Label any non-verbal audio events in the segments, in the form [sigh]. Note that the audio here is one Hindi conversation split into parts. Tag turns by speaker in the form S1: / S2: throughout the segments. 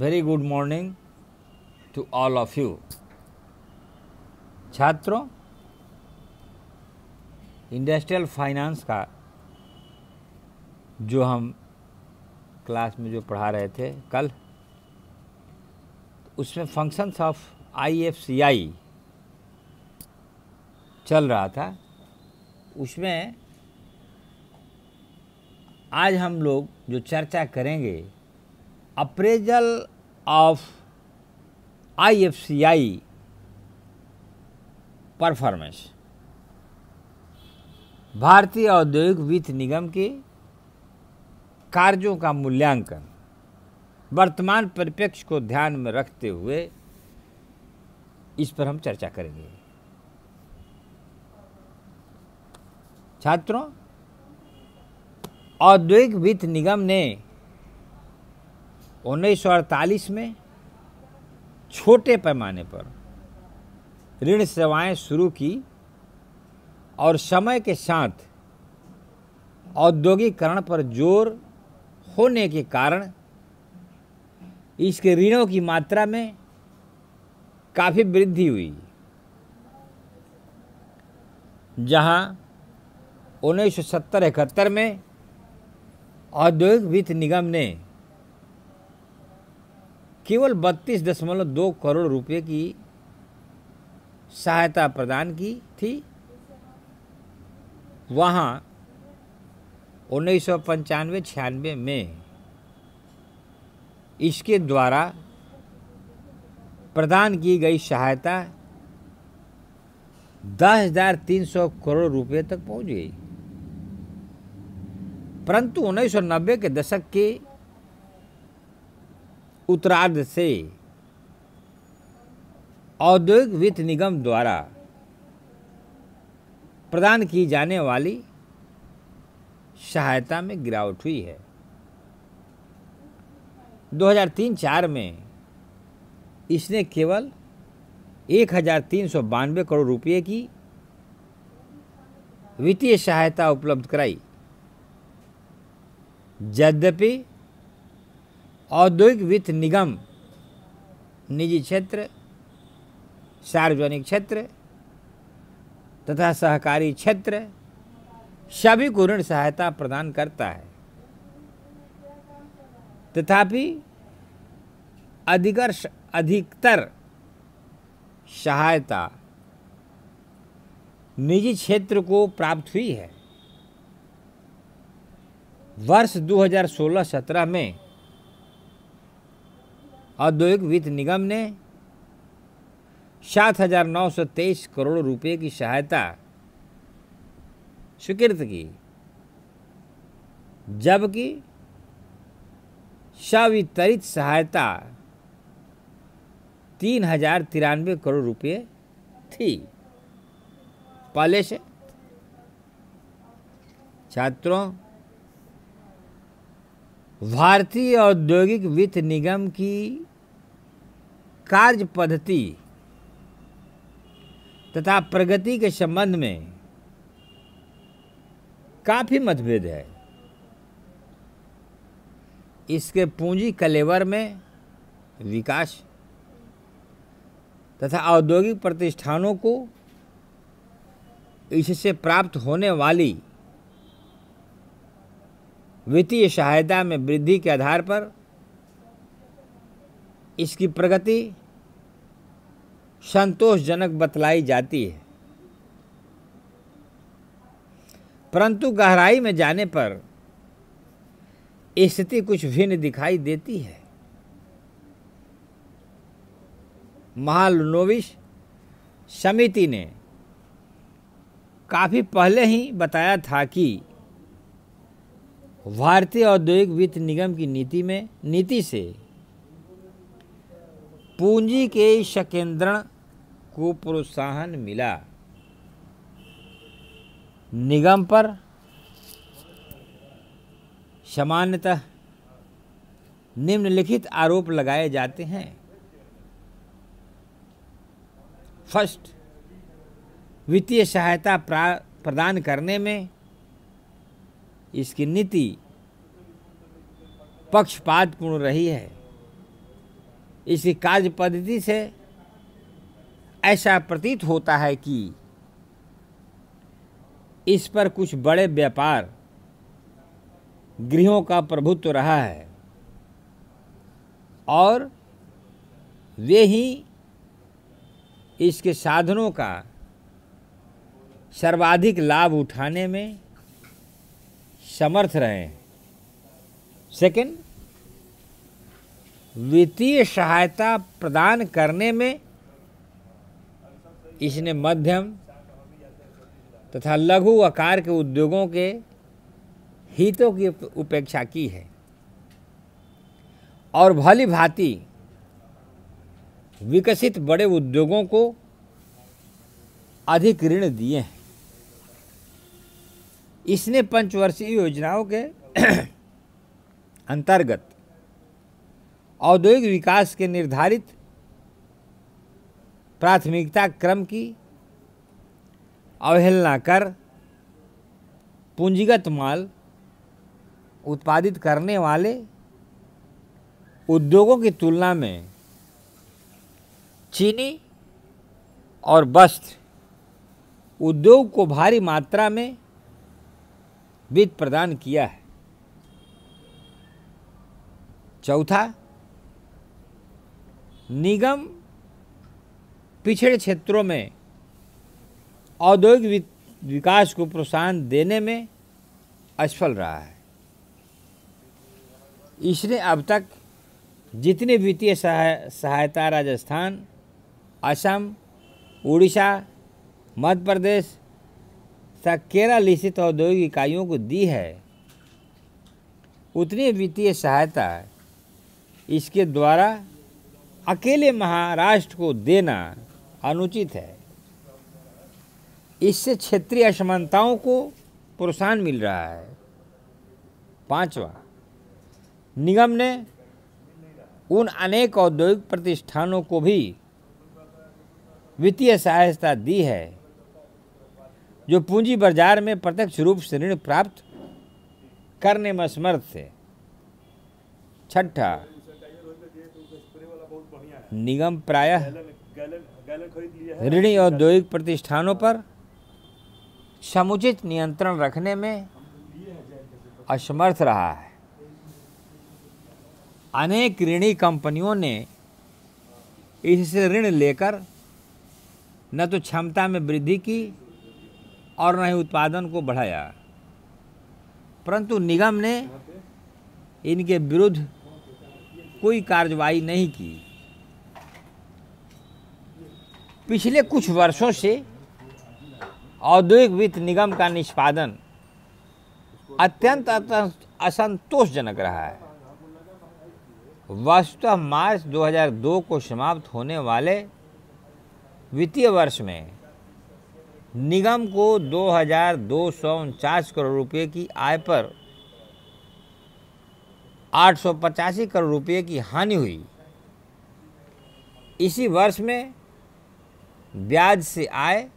S1: very good morning to all of you छात्रों इंडस्ट्रियल फाइनेंस का जो हम क्लास में जो पढ़ा रहे थे कल उसमें फंक्शंस ऑफ आईएफसीआई चल रहा था उसमें आज हम लोग जो चर्चा करेंगे appraisal of IFCI परफॉर्मेंस भारतीय औद्योगिक वित्त निगम के कार्यों का मूल्यांकन वर्तमान परिप्रेक्ष्य को ध्यान में रखते हुए इस पर हम चर्चा करेंगे छात्रों औद्योगिक वित्त निगम ने 1948 में छोटे पैमाने पर ऋण सेवाएं शुरू की और समय के साथ औद्योगिकरण पर जोर होने के कारण इसके ऋणों की मात्रा में काफ़ी वृद्धि हुई जहां उन्नीस सौ सत्तर इकहत्तर में औद्योगिक वित्त निगम ने केवल बत्तीस दशमलव दो करोड़ रुपए की सहायता प्रदान की थी वहाँ उन्नीस सौ पंचानवे छियानवे में इसके द्वारा प्रदान की गई सहायता दस हजार तीन सौ करोड़ रुपए तक पहुंच गई परंतु उन्नीस सौ नब्बे के दशक के उत्तरार्ध से औद्योगिक वित्त निगम द्वारा प्रदान की जाने वाली सहायता में गिरावट हुई है 2003-4 में इसने केवल एक करोड़ रुपये की वित्तीय सहायता उपलब्ध कराई यद्यपि औद्योगिक वित्त निगम निजी क्षेत्र सार्वजनिक क्षेत्र तथा सहकारी क्षेत्र सभी को ऋण सहायता प्रदान करता है तथापि अधिकर्ष अधिकतर सहायता निजी क्षेत्र को प्राप्त हुई है वर्ष 2016-17 में औद्योगिक वित्त निगम ने सात हजार नौ सौ तेईस करोड़ रुपए की सहायता स्वीकृत की जबकि सवितरित सहायता तीन हजार तिरानवे करोड़ रुपये थी पहले से छात्रों भारतीय औद्योगिक वित्त निगम की कार्य पद्धति तथा प्रगति के संबंध में काफ़ी मतभेद है इसके पूंजी कलेवर में विकास तथा औद्योगिक प्रतिष्ठानों को इससे प्राप्त होने वाली वित्तीय सहायता में वृद्धि के आधार पर इसकी प्रगति संतोषजनक बतलाई जाती है परंतु गहराई में जाने पर स्थिति कुछ भिन्न दिखाई देती है महालनोविश समिति ने काफ़ी पहले ही बताया था कि भारतीय औद्योगिक वित्त निगम की नीति में नीति से पूंजी के शकेंद्रण को प्रोत्साहन मिला निगम पर सामान्यतः निम्नलिखित आरोप लगाए जाते हैं फर्स्ट वित्तीय सहायता प्रदान करने में इसकी नीति पक्षपातपूर्ण रही है इसी कार्य पद्धति से ऐसा प्रतीत होता है कि इस पर कुछ बड़े व्यापार गृहों का प्रभुत्व रहा है और वे ही इसके साधनों का सर्वाधिक लाभ उठाने में समर्थ रहे हैं सेकेंड वित्तीय सहायता प्रदान करने में इसने मध्यम तथा लघु आकार के उद्योगों के हितों की उपेक्षा की है और भली भांति विकसित बड़े उद्योगों को अधिक ऋण दिए हैं इसने पंचवर्षीय योजनाओं के [clears throat] अंतर्गत औद्योगिक विकास के निर्धारित प्राथमिकता क्रम की अवहेलना कर पूंजीगत माल उत्पादित करने वाले उद्योगों की तुलना में चीनी और वस्त्र उद्योग को भारी मात्रा में वित्त प्रदान किया है चौथा निगम पिछड़े क्षेत्रों में औद्योगिक विकास को प्रोत्साहन देने में असफल रहा है इसने अब तक जितने वित्तीय सहाय, सहायता राजस्थान असम उड़ीसा मध्य प्रदेश तथा केरल स्थित औद्योगिक इकाइयों को दी है उतनी वित्तीय सहायता इसके द्वारा अकेले महाराष्ट्र को देना अनुचित है इससे क्षेत्रीय असमानताओं को प्रोत्साहन मिल रहा है पांचवा निगम ने उन अनेक औद्योगिक प्रतिष्ठानों को भी वित्तीय सहायता दी है जो पूंजी बाजार में प्रत्यक्ष रूप से ऋण प्राप्त करने में असमर्थ थे छठा निगम प्रायः ऋणी औद्योगिक प्रतिष्ठानों पर समुचित नियंत्रण रखने में असमर्थ रहा है अनेक ऋणी कंपनियों ने इससे ऋण लेकर न तो क्षमता में वृद्धि की और न ही उत्पादन को बढ़ाया परंतु निगम ने इनके विरुद्ध कोई कार्रवाई नहीं की पिछले कुछ वर्षों से औद्योगिक वित्त निगम का निष्पादन अत्यंत असंतोषजनक रहा है वास्तव मार्च 2002 को समाप्त होने वाले वित्तीय वर्ष में निगम को दो करोड़ रुपए की आय पर आठ करोड़ रुपए की हानि हुई इसी वर्ष में ब्याज से आय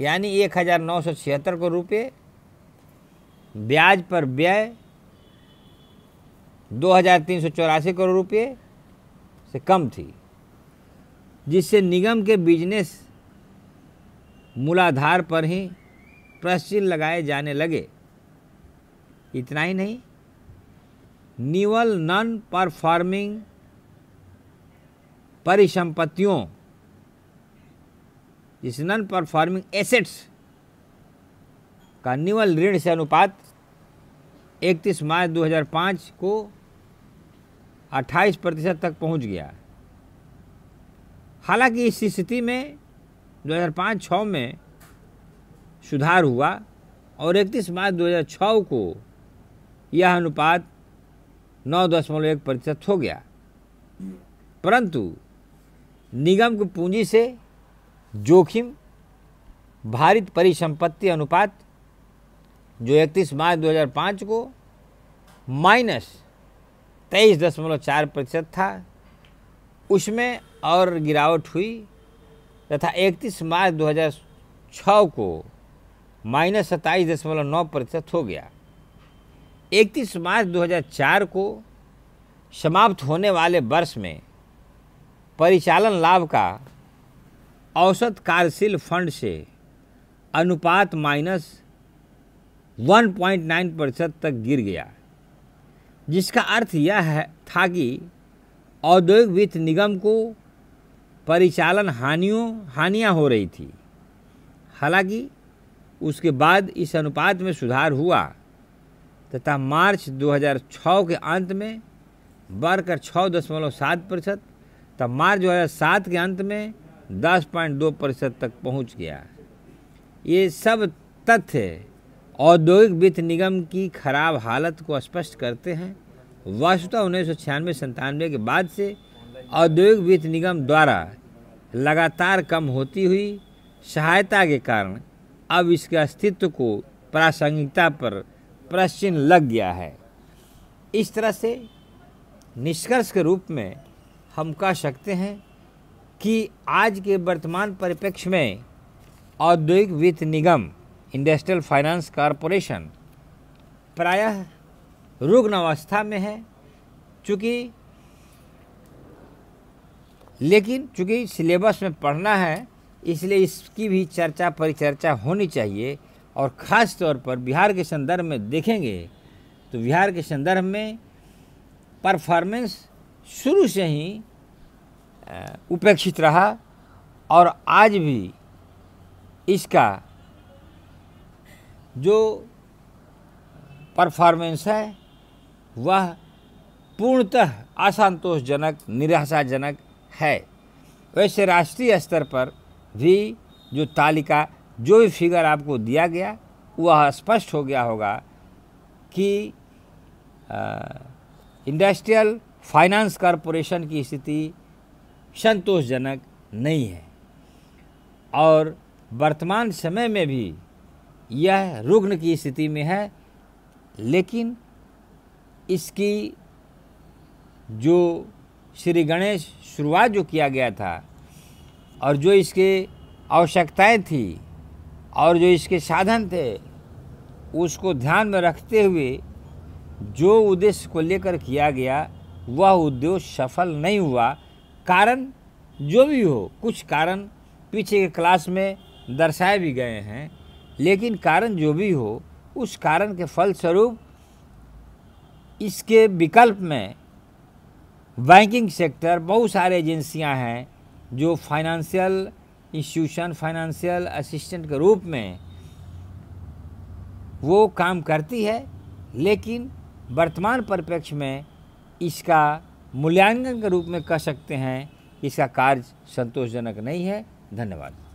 S1: यानी एक हज़ार नौ सौ छिहत्तर को रुपये ब्याज पर व्यय दो हज़ार तीन सौ चौरासी करोड़ रुपये से कम थी जिससे निगम के बिजनेस मूलाधार पर ही प्रश्न लगाए जाने लगे इतना ही नहीं निवल नॉन परफॉर्मिंग परिसंपत्तियों इस नॉन परफॉर्मिंग एसेट्स का निवल ऋण से अनुपात 31 मार्च 2005 को 28 प्रतिशत तक पहुंच गया हालांकि इस स्थिति में 2005-6 में सुधार हुआ और 31 मार्च 2006 को यह अनुपात नौ दशमलव एक प्रतिशत हो गया परंतु निगम की पूंजी से जोखिम भारित परिसंपत्ति अनुपात जो 31 मार्च 2005 को माइनस तेईस दशमलव चार प्रतिशत था उसमें और गिरावट हुई तथा 31 मार्च 2006 को माइनस सत्ताईस दशमलव नौ प्रतिशत हो गया 31 मार्च 2004 को समाप्त होने वाले वर्ष में परिचालन लाभ का औसत कार्यशील फंड से अनुपात माइनस 1.9 प्रतिशत तक गिर गया जिसका अर्थ यह है था कि औद्योगिक वित्त निगम को परिचालन हानियों हानियां हो रही थी हालांकि उसके बाद इस अनुपात में सुधार हुआ तथा मार्च 2006 के अंत में बढ़कर छः दशमलव सात प्रतिशत तब मार्च दो हज़ार सात के अंत में दस पॉइंट दो प्रतिशत तक पहुंच गया ये सब तथ्य औद्योगिक वित्त निगम की खराब हालत को स्पष्ट करते हैं वस्तुतः उन्नीस सौ छियानवे संतानवे के बाद से औद्योगिक वित्त निगम द्वारा लगातार कम होती हुई सहायता के कारण अब इसके अस्तित्व को प्रासंगिकता पर प्रश्न लग गया है इस तरह से निष्कर्ष के रूप में हम कह सकते हैं कि आज के वर्तमान परिप्रेक्ष्य में औद्योगिक वित्त निगम इंडस्ट्रियल फाइनेंस कॉरपोरेशन प्रायः रुग्ण अवस्था में है चूँकि लेकिन चूँकि सिलेबस में पढ़ना है इसलिए इसकी भी चर्चा परिचर्चा होनी चाहिए और ख़ास तौर पर बिहार के संदर्भ में देखेंगे तो बिहार के संदर्भ में परफॉर्मेंस शुरू से ही उपेक्षित रहा और आज भी इसका जो परफॉर्मेंस है वह पूर्णतः असंतोषजनक निराशाजनक है वैसे राष्ट्रीय स्तर पर भी जो तालिका जो भी फिगर आपको दिया गया वह स्पष्ट हो गया होगा कि इंडस्ट्रियल फाइनेंस कॉरपोरेशन की स्थिति संतोषजनक नहीं है और वर्तमान समय में भी यह रुग्ण की स्थिति में है लेकिन इसकी जो श्री गणेश शुरुआत जो किया गया था और जो इसके आवश्यकताएं थी और जो इसके साधन थे उसको ध्यान में रखते हुए जो उद्देश्य को लेकर किया गया वह उद्योग सफल नहीं हुआ कारण जो भी हो कुछ कारण पीछे के क्लास में दर्शाए भी गए हैं लेकिन कारण जो भी हो उस कारण के फलस्वरूप इसके विकल्प में बैंकिंग सेक्टर बहुत सारे एजेंसियां हैं जो फाइनेंशियल इंस्टीट्यूशन फाइनेंशियल असिस्टेंट के रूप में वो काम करती है लेकिन वर्तमान परिप्रेक्ष्य में इसका मूल्यांकन के रूप में कह सकते हैं इसका कार्य संतोषजनक नहीं है धन्यवाद